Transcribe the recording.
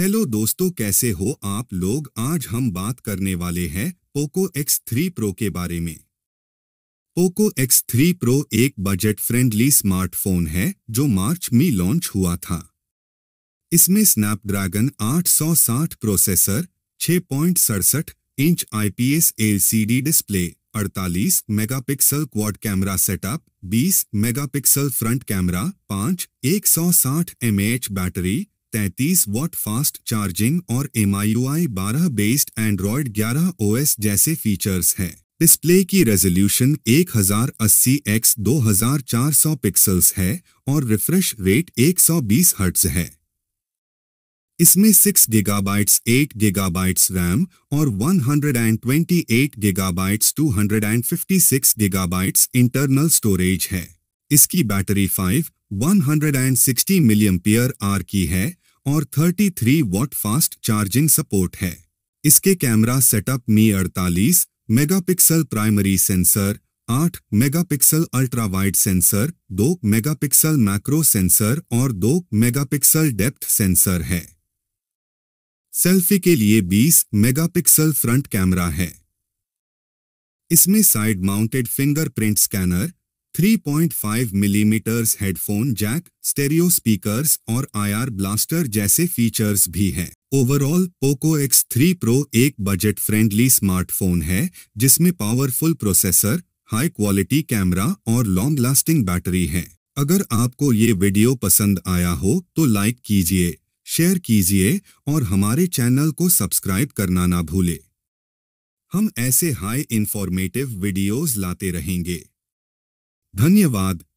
hello दोस्तों कैसे हो आप लोग आज हम बात करने वाले हैं पोको X3 Pro के बारे में पोको X3 Pro एक बजट फ्रेंडली स्मार्टफोन है जो मार्च में लॉन्च हुआ था इसमें स्नैपड्रैगन 860 प्रोसेसर छः इंच IPS LCD display 48 megapixel quad camera setup 20 megapixel front camera 5 एक सौ बैटरी તે ઇસ વોટ ફાસ્ટ ચાર્જિંગ ઓર MIUI 12 બેસ્ડ Android 11 OS જેસે ફીચર્સ હે ડિસ્પ્લે કી રેઝોલ્યુશન 1080x2400 પિક્સેલ્સ હે ઓર રિફ્રેશ રેટ 120 Hz હે ઇસમે 6 GB 8 GB RAM ઓર 128 GB 256 GB ઇન્ટર ナル સ્ટોરેજ હે ઇસકી બેટરી 5160 mAh રકી હે और 33 वॉट फास्ट चार्जिंग सपोर्ट है इसके कैमरा सेटअप मी 48 megapixel primary sensor 8 megapixel ultra wide sensor 2 megapixel macro sensor और 2 मेगापिक्सल डेप्थ सेंसर है सेल्फी के लिए 20 मेगापिक्सल फ्रंट कैमरा है इसमें side mounted fingerprint scanner 3.5 millimetres headphone jack stereo speakers और आईआर ब्लास्टर जैसे फीचर्स भी हैं ओवरऑल पोको X3 Pro एक बजट फ्रेंडली स्मार्टफोन है जिसमें powerful processor high quality camera और लॉन्ग लास्टिंग बैटरी है अगर आपको ये वीडियो पसंद आया हो तो लाइक कीजिए शेयर कीजिए और हमारे चैनल को सब्सक्राइब करना ना भूले हम ऐसे हाई इन्फॉर्मेटिव वीडियोज लाते रहेंगे धन्यवाद